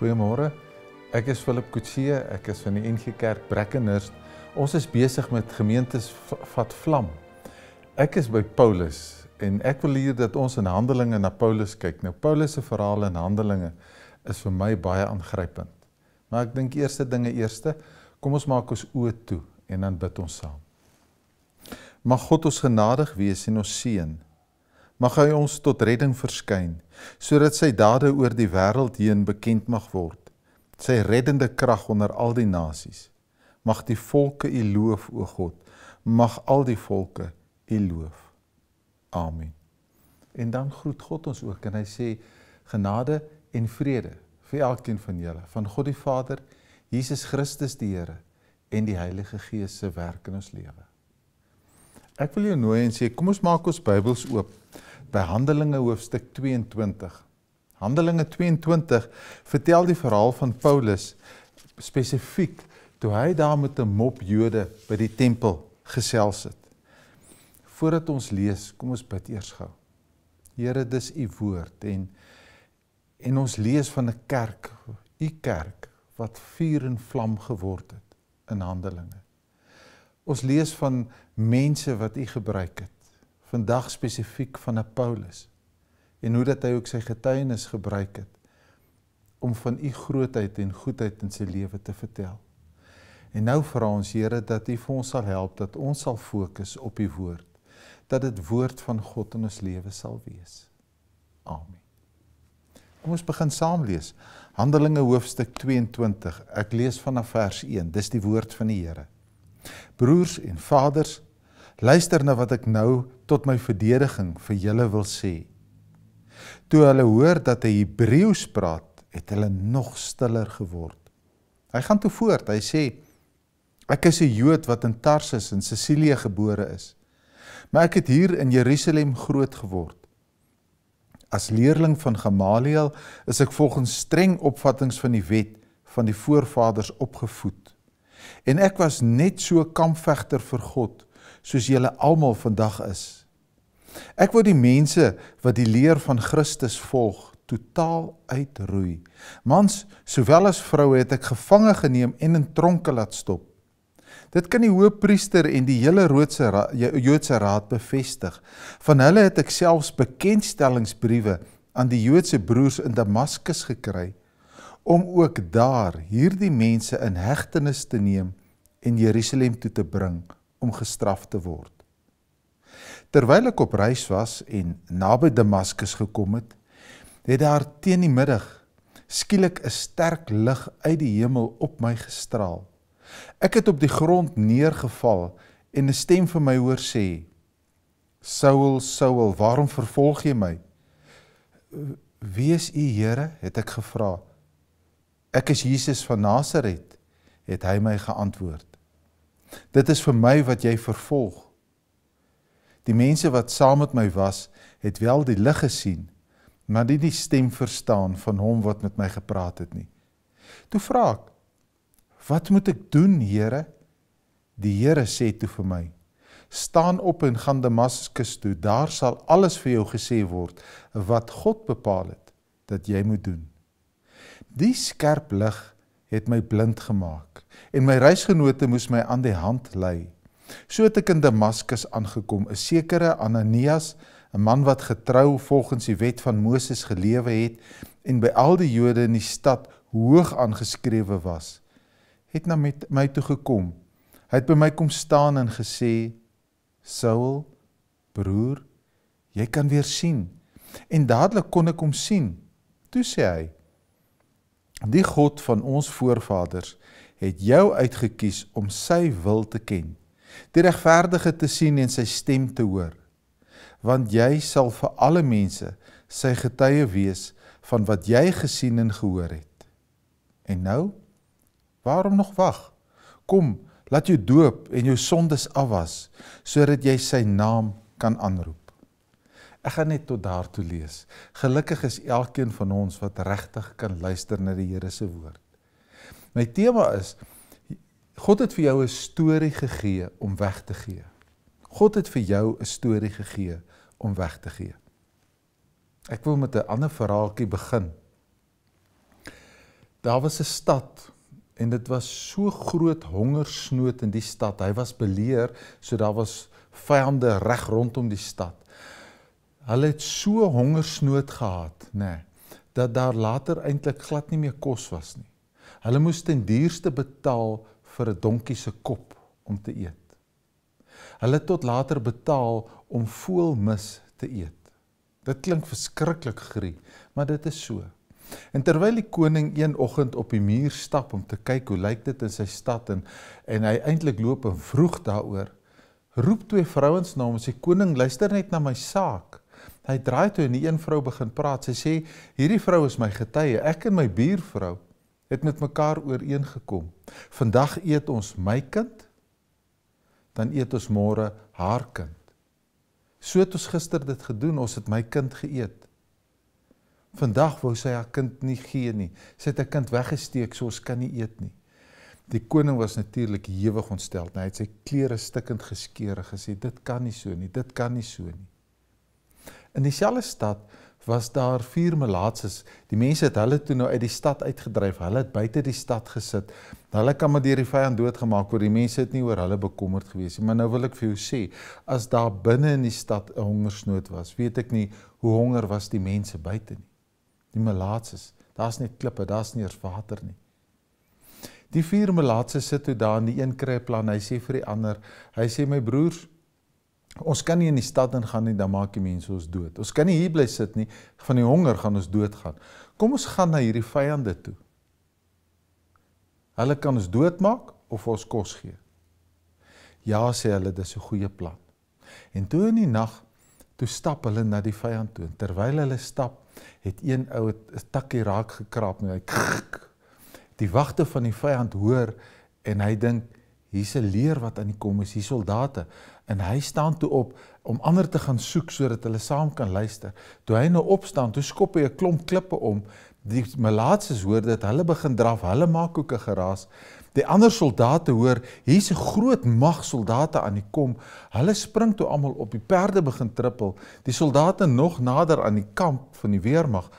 Goeiemôre. Ek is Philip Kutsie. Ek is van die NG Kerk Brackenhurst. Ons is besig met gemeentes vat vlam. Ek is by Paulus en ek wil hier dat ons in Handelinge na Paulus kyk. Nou Paulus se verhaal in Handelinge is vir my baie aangrypend. Maar ek dink eerste dinge eerste, kom ons maak ons oë toe en dan bid ons saam. Mag God ons genadig wees en ons seën mag hy ons tot redding verskyn sodat sy dade oor die wêreld heen bekend mag word sy reddende krag onder al die nasies mag die volke u loof o god mag al die volke u loof amen en dan groet god ons ook en hy sê genade en vrede vir elkeen van julle van god die vader Jesus Christus die Here en die Heilige Gees se werk in ons lewe. Ek wil jou nooi en sê kom ons maak ons Bybels oop by Handelinge hoofstuk 22. Handelinge 22 vertel die verhaal van Paulus spesifiek toe hy daar met 'n mop Jode by die tempel gesels het. Voordat ons lees, kom ons bid eers gou. Here, dis u woord en en ons lees van 'n kerk, u kerk wat vuur en vlam geword het in Handelinge. Ons lees van mense wat u gebruik het vandag spesifiek van Paulus en hoe dat hy ook sy getuienis gebruik het om van u grootheid en goedheid in sy lewe te vertel. En nou vra ons Here dat U vir ons sal help dat ons sal fokus op U woord, dat dit woord van God in ons lewe sal wees. Amen. Kom ons begin saam lees. Handelinge hoofstuk 22. Ek lees vanaf vers 1. Dis die woord van die Here. Broers en vaders, Luister na wat ek nou tot my verdediging vir julle wil sê. Toe hulle hoor dat hy Hebreëus praat, het hulle nog stiller geword. Hy gaan toe voort. Hy sê: Ek is 'n Jood wat in Tarsus in Sisilië gebore is. Maar ek het hier in Jerusalem groot geword. As leerling van Gamaliel is ek volgens streng opvattinge van die wet van die voorvaders opgevoed. En ek was net so kampvegter vir God soos julle almal vandag is. Ek wou die mense wat die leer van Christus volg totaal uitroei. Mans sowel as vroue het ek gevange geneem en in tronke laat stop. Dit kan die hoofpriester en die hele Joodse Joodse raad bevestig. Van hulle het ek selfs bekendstellingsbriewe aan die Joodse broers in Damaskus gekry om ook daar hierdie mense in hegtenis te neem en Jerusalem toe te bring om gestraf te word. Terwyl ek op reis was en naby Damaskus gekom het, het daar teen die middag skielik 'n sterk lig uit die hemel op my gestraal. Ek het op die grond neergeval en 'n stem vir my hoor sê: "Saul, Saul, waarom vervolg jy my?" "Wie is U, Here?" het ek gevra. "Ek is Jesus van Nasaret," het hy my geantwoord. Dit is vir my wat jy vervolg. Die mense wat saam met my was, het wel die lig gesien, maar nie die stem verstaan van hom wat met my gepraat het nie. Toe vra ek: "Wat moet ek doen, Here?" Die Here sê toe vir my: "Staan op en gaan Damaskus toe. Daar sal alles vir jou gesê word wat God bepaal het dat jy moet doen." Die skerp lig het my blind gemaak en my reisgenote moes my aan die hand lei. So het ek in Damaskus aangekom, 'n sekere Ananias, 'n man wat getrou volgens die wet van Moses gelewe het en by al die Jode in die stad hoog aangeskrewe was, het na my toe gekom. Hy het by my kom staan en gesê: "Saul, broer, jy kan weer sien." En dadelik kon ek hom sien. Toe sê hy: Die God van ons voorvaders het jou uitgekies om sy wil te ken, die regverdige te sien en sy stem te hoor. Want jy sal vir alle mense sy getuie wees van wat jy gesien en gehoor het. En nou, waarom nog wag? Kom, laat jou doop en jou sondes afwas, sodat jy sy naam kan aanroep. Ek gaan net tot daar toe lees. Gelukkig is elkeen van ons wat regtig kan luister na die Here se woord. My tema is God het vir jou 'n storie gegee om weg te gee. God het vir jou 'n storie gegee om weg te gee. Ek wil met 'n ander verhaaltjie begin. Daar was 'n stad en dit was so groot hongersnood in die stad. Hy was beleer, so daar was vyande reg rondom die stad hulle het so hongersnood gehad, nê, nee, dat daar later eintlik glad nie meer kos was nie. Hulle moes ten duurste betaal vir 'n donkie se kop om te eet. Hulle het tot later betaal om voelmis te eet. Dit klink verskriklik grie, maar dit is so. En terwyl die koning een oggend op die muur stap om te kyk hoe lyk dit in sy stad en en hy eintlik loop en vroeg daaroor, roep twee vrouens na hom en sê koning, luister net na my saak. Hy draai toe en die een vrou begin praat. Sy sê: "Hierdie vrou is my getuie. Ek en my buurvrou het met mekaar ooreengekom. Vandag eet ons my kind, dan eet ons môre haar kind. So het ons gister dit gedoen, ons het my kind geëet. Vandag wou sy haar kind nie gee nie. Sy het 'n kind weggesteek, so ons kan nie eet nie." Die koning was natuurlik hewig ontstel. Hy het sy klere stikkend geskeur en gesê: "Dit kan nie so nie. Dit kan nie so nie." In dieselfde stad was daar vier melaatses. Die mense het hulle toe nou uit die stad uitgedryf. Hulle het buite die stad gesit. Hulle kan maar deur die vyand doodgemaak word. Die mense het nie oor hulle bekommerd gewees nie. Maar nou wil ek vir jou sê, as daar binne in die stad 'n hongersnood was, weet ek nie hoe honger was die mense buite nie. Die melaatses, daar's net klippe, daar's nie eers water nie. Die vier melaatse sit toe daar in die een kryplan. Hy sê vir die ander, hy sê my broers, Ons kan nie in die stad ingaan nie, dan maak die mense ons dood. Ons kan nie hier bly sit nie, van die honger gaan ons doodgaan. Kom ons gaan na hierdie vyande toe. Hulle kan ons doodmaak of ons kos gee. Ja, sê hulle, dis 'n goeie plan. En toe in die nag, toe stap hulle na die vyand toe. Terwyl hulle stap, het een ou 'n takkie raak gekraap en hy krik. Die wagte van die vyand hoor en hy dink, hier's 'n leer wat aan die kom is, hier soldate. En hy staan toe op om ander te gaan soek sodat hulle saam kan luister. Toe hy nou opstaan, toe skop hy 'n klomp klippe om. Die malaatses hoor dit, hulle begin draf, hulle maak ook 'n geraas. Die ander soldate hoor, hier's 'n groot mag soldate aan die kom. Hulle spring toe almal op, die perde begin trippel. Die soldate nog nader aan die kamp van die weermag.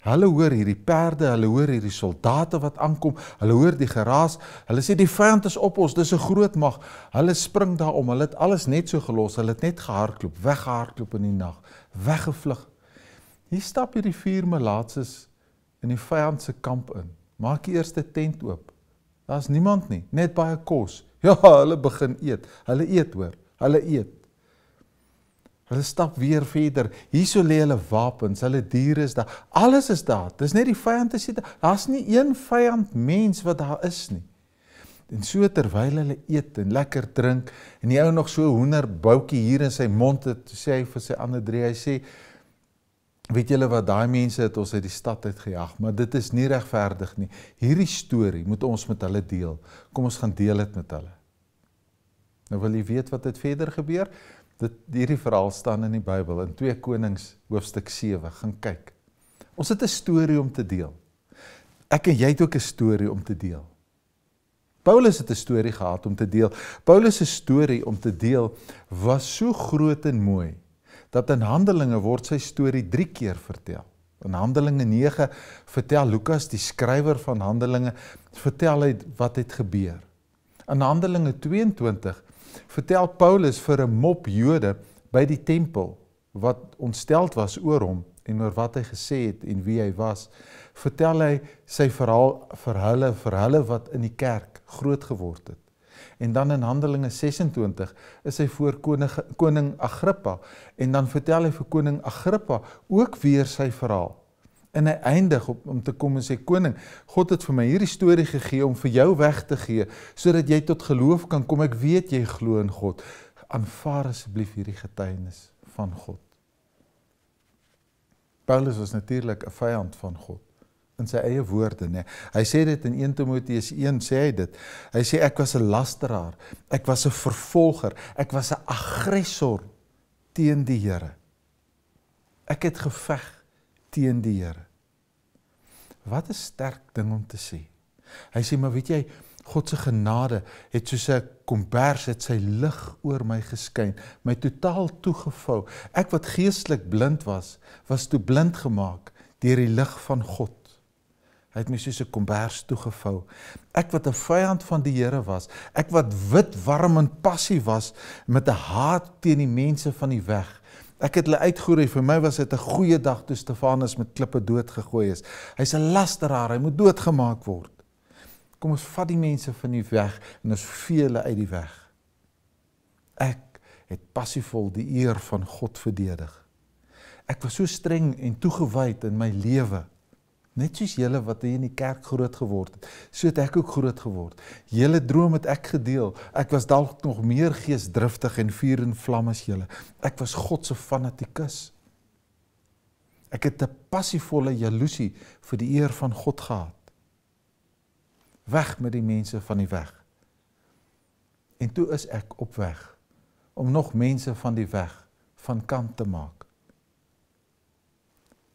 Hulle hoor hierdie perde, hulle hoor hierdie soldate wat aankom, hulle hoor die geraas. Hulle sê die vyand is op ons, dis 'n groot mag. Hulle spring daar om. Hulle het alles net so gelos. Hulle het net gehardloop, weggehardloop in die nag, weggevlug. Hier stap hierdie vier melaatses in die vyand se kamp in. Maak die eerste tent oop. Daar's niemand nie, net baie kos. Ja, hulle begin eet. Hulle eet hoor. Hulle eet. Hulle stap weer verder. Hierso lê hulle wapens, hulle diere is daar. Alles is daar. Dis net die vyand is daar. Daar's nie een vyand mens wat daar is nie. En so terwyl hulle eet en lekker drink en die ou nog so hoenderboutjie hier in sy mond het, sê hy vir sy ander drie, hy sê weet julle wat daai mense het ons uit die stad uit gejag, maar dit is nie regverdig nie. Hierdie storie moet ons met hulle deel. Kom ons gaan deel dit met hulle. Nou wil jy weet wat het verder gebeur? Dit hierdie verhaal staan in die Bybel in 2 Konings hoofstuk 7. Gaan kyk. Ons het 'n storie om te deel. Ek en jy het ook 'n storie om te deel. Paulus het 'n storie gehad om te deel. Paulus se storie om te deel was so groot en mooi dat in Handelinge word sy storie 3 keer vertel. In Handelinge 9 vertel Lukas, die skrywer van Handelinge, vertel hy wat het gebeur. In Handelinge vertel Paulus vir 'n mop Jode by die tempel wat ontsteld was oor hom en oor wat hy gesê het en wie hy was, vertel hy sy verhaal vir hulle, vir hulle wat in die kerk groot geword het. En dan in Handelinge 26 is hy voor koning koning Agrippa en dan vertel hy vir koning Agrippa ook weer sy verhaal en hy eindig op om te kom en sê koning God het vir my hierdie storie gegee om vir jou weg te gee sodat jy tot geloof kan kom ek weet jy glo in God aanvaar asseblief hierdie getuienis van God Paulus was natuurlik 'n vyand van God in sy eie woorde nê nee. hy sê dit in 1 Timoteus 1 sê hy dit hy sê ek was 'n lasteraar ek was 'n vervolger ek was 'n aggressor teen die Here ek het geveg teen die Here. Wat 'n sterk ding om te sê. Hy sê maar weet jy, God se genade het soos 'n kombers het sy lig oor my geskyn, my totaal toegevou. Ek wat geestelik blind was, was toe blind gemaak deur die lig van God. Hy het my soos 'n kombers toegevou. Ek wat 'n vyand van die Here was, ek wat wit, warm en passief was met 'n haat teen die mense van die weg, Ek het hulle uitgeroei. Vir my was dit 'n goeie dag toe Stefanus met klippe doodgegooi is. Hy's 'n lasteraar. Hy moet doodgemaak word. Kom ons vat die mense van die weg en ons vee hulle uit die weg. Ek het passiefvol die eer van God verdedig. Ek was so streng en toegewyd in my lewe Net soos julle wat hier in die kerk groot geword het, so het ek ook groot geword. Julle droom het ek gedeel. Ek was dalk nog meer geesdriftig en vuur en vlam as julle. Ek was God se fanatikus. Ek het 'n passievolle jaloesie vir die eer van God gehad. Weg met die mense van die weg. En toe is ek op weg om nog mense van die weg van kant te maak.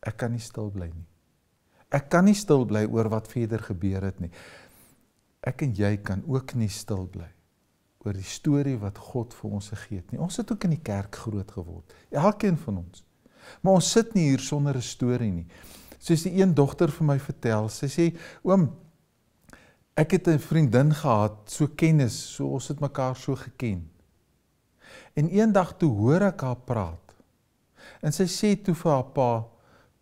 Ek kan nie stil bly nie. Ek kan nie stil bly oor wat verder gebeur het nie. Ek en jy kan ook nie stil bly oor die storie wat God vir ons gegee het nie. Ons het ook in die kerk groot geword, elkeen van ons. Maar ons sit nie hier sonder 'n storie nie. Soos die een dogter vir my vertel, sy sê: "Oom, ek het 'n vriendin gehad, so kennis, so ons het mekaar so geken." En eendag toe hoor ek haar praat. En sy sê toe vir haar pa: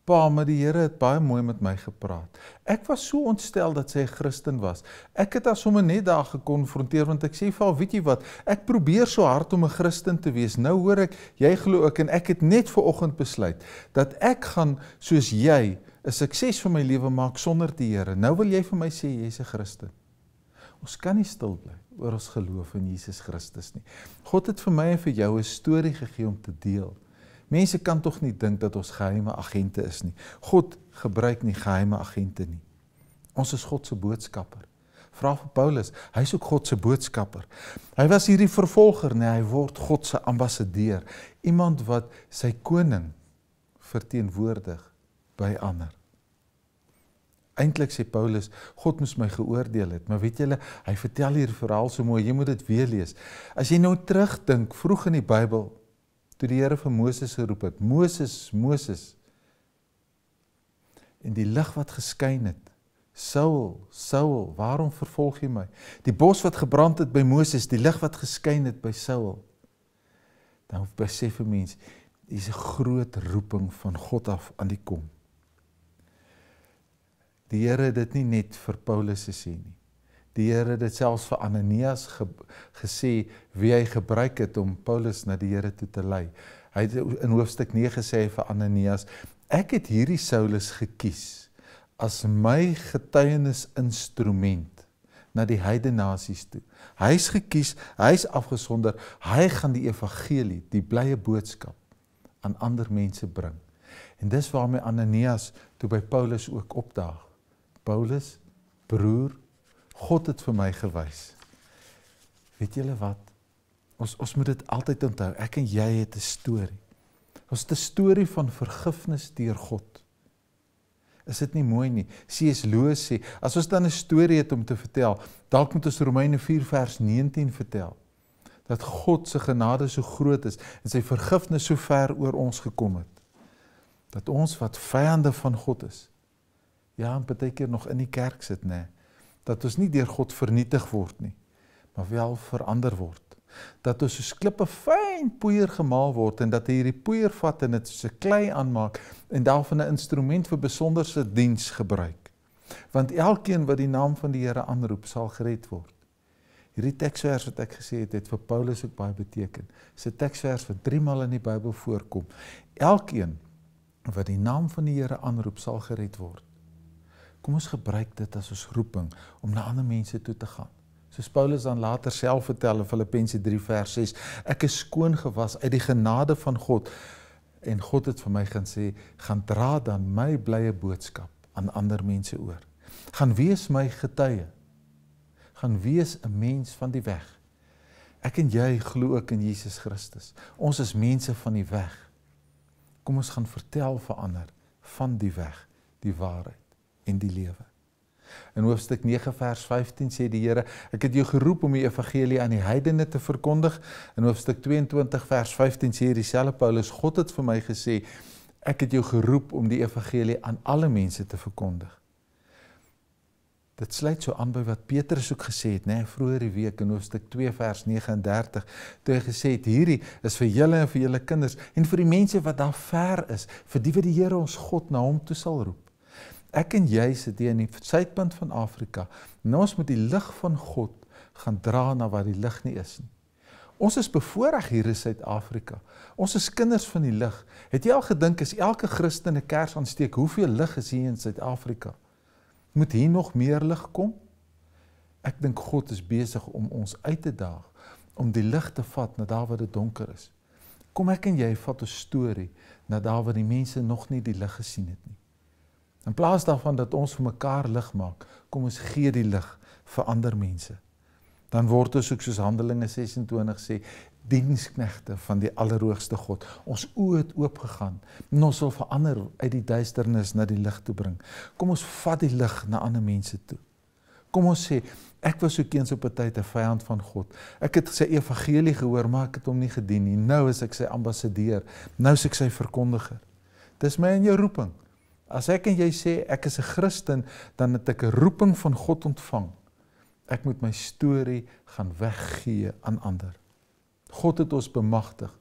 Pa, maar die Here het baie mooi met my gepraat. Ek was so ontstel dat sy 'n Christen was. Ek het haar sommer net daar gekonfronteer want ek sê vir haar, weet jy wat, ek probeer so hard om 'n Christen te wees. Nou hoor ek jy glo ook en ek het net ver oggend besluit dat ek gaan soos jy 'n sukses vir my lewe maak sonder die Here. Nou wil jy vir my sê jy's 'n Christen. Ons kan nie stil bly oor ons geloof in Jesus Christus nie. God het vir my en vir jou 'n storie gegee om te deel. Mense kan tog nie dink dat ons geheime agente is nie. God gebruik nie geheime agente nie. Ons is God se boodskapper. Vra vir Paulus, hy is ook God se boodskapper. Hy was hierdie vervolger, nee, hy word God se ambassadeur, iemand wat sy koning verteenwoordig by ander. Eintlik sê Paulus, God moes my geoordeel het, maar weet julle, hy vertel hier verhaal so mooi, jy moet dit weer lees. As jy nou terugdink vroeg in die Bybel, toe die Here vir Moses geroep het, Moses, Moses. En die lig wat geskyn het, Saul, Saul, waarom vervolg jy my? Die bos wat gebrand het by Moses, die lig wat geskyn het by Saul. Dan besef 'n mens, dis 'n groot roeping van God af aan die kom. Die Here het dit nie net vir Paulus gesê nie. Die Here dit selfs vir Ananias ge gesê wie hy gebruik het om Paulus na die Here toe te lei. Hy het in hoofstuk 9 gesê vir Ananias, ek het hierdie Saulus gekies as my getuienis instrument na die heidene nasies toe. Hy's gekies, hy's afgesonder, hy gaan die evangelie, die blye boodskap aan ander mense bring. En dis waarom Ananias toe by Paulus ook opdaag. Paulus, broer, God het vir my gewys. Weet julle wat? Ons ons moet dit altyd onthou. Ek en jy het 'n storie. Ons het 'n storie van vergifnis deur God. Is dit nie mooi nie? C.S. Lewis sê, as ons dan 'n storie het om te vertel, dalk moet ons Romeine 4 vers 19 vertel dat God se genade so groot is en sy vergifnis so ver oor ons gekom het dat ons wat vyande van God is ja, en baie keer nog in die kerk sit, nê. Nee, dat ons nie deur God vernietig word nie, maar wel verander word. Dat ons soos klippe fyn poeier gemaal word en dat hy hierdie poeier vat en dit soos 'n klei aanmaak en daarvan 'n instrument vir besonderse diens gebruik. Want elkeen wat die naam van die Here aanroep, sal gered word. Hierdie teksvers wat ek gesê het, het vir Paulus ook baie beteken. Dis 'n teksvers wat 3 maal in die Bybel voorkom. Elkeen wat die naam van die Here aanroep, sal gered word kom ons gebruik dit as ons roeping om na ander mense toe te gaan. Soos Paulus dan later self vertel in Filippense 3 vers 6, ek is skoon gewas uit die genade van God en God het vir my gaan sê, gaan dra dan my blye boodskap aan ander mense oor. Gaan wees my getuie. Gaan wees 'n mens van die weg. Ek en jy glo ook in Jesus Christus. Ons is mense van die weg. Kom ons gaan vertel vir ander van die weg, die waarheid en die lewe. In hoofstuk 9 vers 15 sê die Here, ek het jou geroep om die evangelie aan die heidene te verkondig. In hoofstuk 22 vers 15 sê dieselfde Paulus, God het vir my gesê, ek het jou geroep om die evangelie aan alle mense te verkondig. Dit sluit so aan by wat Petrus ook gesê het, né, nee, vroeër die week in hoofstuk 2 vers 39, toe hy gesê het hierdie is vir julle en vir julle kinders en vir die mense wat daar ver is, vir die wat die Here ons God na hom toe sal roep. Ek en jy sit hier in die suidpunt van Afrika. En nou ons moet die lig van God gaan dra na waar die lig nie is nie. Ons is bevoorreg hier in Suid-Afrika. Ons is kinders van die lig. Het jy al gedink as elke Christen 'n kers aansteek, hoeveel lig is hier in Suid-Afrika? Moet hier nog meer lig kom? Ek dink God is besig om ons uit te daag om die lig te vat na daar waar dit donker is. Kom ek en jy vat 'n storie na daar waar die mense nog nie die lig gesien het nie. In plaas daarvan dat ons vir mekaar lig maak, kom ons gee die lig vir ander mense. Dan word ons ook soos Handelinge 26 sê, diensknegte van die Allerhoogste God. Ons oë het oopgegaan en ons wil verander uit die duisternis na die lig toe bring. Kom ons vat die lig na ander mense toe. Kom ons sê, ek was ook eens op 'n tyd 'n vyand van God. Ek het sy evangelie gehoor, maar ek het hom nie gedien nie. Nou is ek sy ambassadeur, nou is ek sy verkondiger. Dis my en jou roeping As ek en jy sê ek is 'n Christen, dan het ek 'n roeping van God ontvang. Ek moet my storie gaan weggee aan ander. God het ons bemagtig.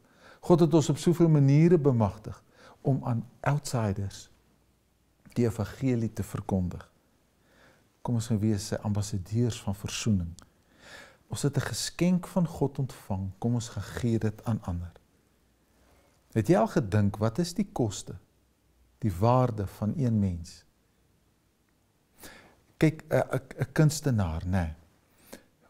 God het ons op soveel maniere bemagtig om aan outsiders die evangelie te verkondig. Kom ons gaan wees sy ambassadeurs van verzoening. Ons het 'n geskenk van God ontvang. Kom ons gee dit aan ander. Het jy al gedink wat is die koste? die waarde van een mens. Kyk 'n 'n kunstenaar, nê,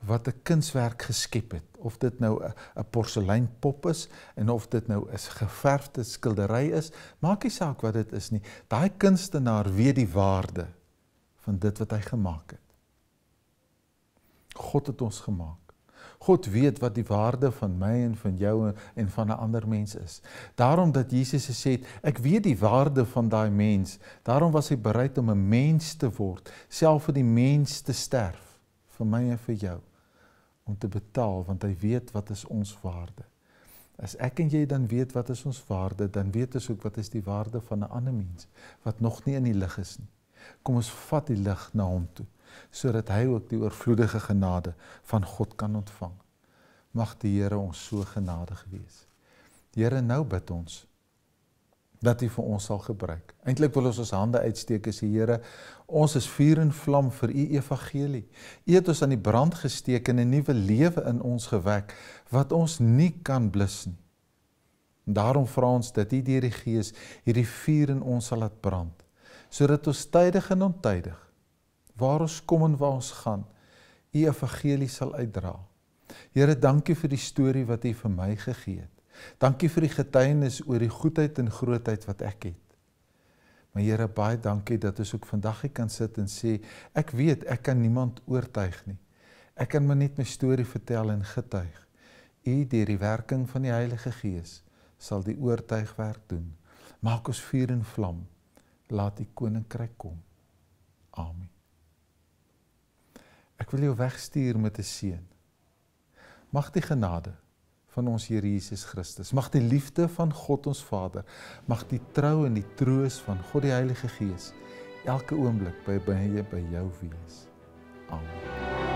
wat 'n kunswerk geskep het, of dit nou 'n 'n porseleinpop is en of dit nou 'n geverfde skildery is, maak nie saak wat dit is nie. Daai kunstenaar weet die waarde van dit wat hy gemaak het. God het ons gemaak God weet wat die waarde van my en van jou en van 'n ander mens is. Daarom dat Jesus gesê het, ek weet die waarde van daai mens. Daarom was hy bereid om 'n mens te word, self vir die mens te sterf vir my en vir jou om te betaal want hy weet wat is ons waarde. As ek en jy dan weet wat is ons waarde, dan weet ons ook wat is die waarde van 'n ander mens wat nog nie in die lig is nie. Kom ons vat die lig na hom toe sodat hy ook die oorvloedige genade van God kan ontvang. Mag die Here ons so genadig wees. Here, nou bid ons dat U vir ons sal gebruik. Eintlik wil ons ons hande uitsteek en sê Here, ons is vuur en vlam vir U evangelie. U het ons aan die brand gesteek en 'n nuwe lewe in ons gewek wat ons nie kan blus nie. Daarom vra ons dat U deur die Gees hierdie vuur in ons sal laat brand sodat ons tydig en ontydig waar ons kom en waar ons gaan, u evangelie sal uitdra. Here, dankie vir die storie wat u vir my gegee het. Dankie vir die getuienis oor die goedheid en grootheid wat ek het. Maar Here, baie dankie dat ons ook vandag hier kan sit en sê, ek weet ek kan niemand oortuig nie. Ek kan maar net my storie vertel en getuig. U deur die werking van die Heilige Gees sal die oortuigwerk doen. Maak ons vuur en vlam. Laat die koninkryk kom. Amen. Ek wil jou wegstuur met 'n seën. Mag die genade van ons Here Jesus Christus, mag die liefde van God ons Vader, mag die trou en die troos van God die Heilige Gees elke oomblik by by, by jou wees. Amen.